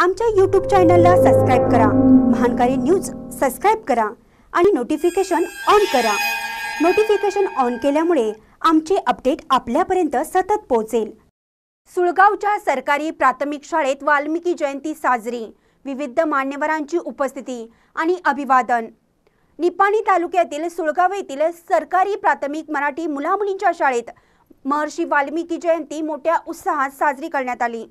आमच्या यूट्यूब चॅनलला सबस्क्राईब करा महानकारी न्यूज सबस्क्राईब करा आणि नोटिफिकेशन ऑन करा नोटिफिकेशन ऑन केल्यामुळे आमचे अपडेट आपल्यापर्यंत सतत पोहोचेल सुळगावच्या सरकारी प्राथमिक शाळेत वाल्मिकी जयंती साजरी विविध मान्यवरांची उपस्थिती आणि अभिवादन निपाणी तालुक्यातील सुळगाव येथील सरकारी प्राथमिक मराठी मुलामुलींच्या शाळेत महर्षी वाल्मिकी जयंती मोठ्या उत्साहात साजरी करण्यात आली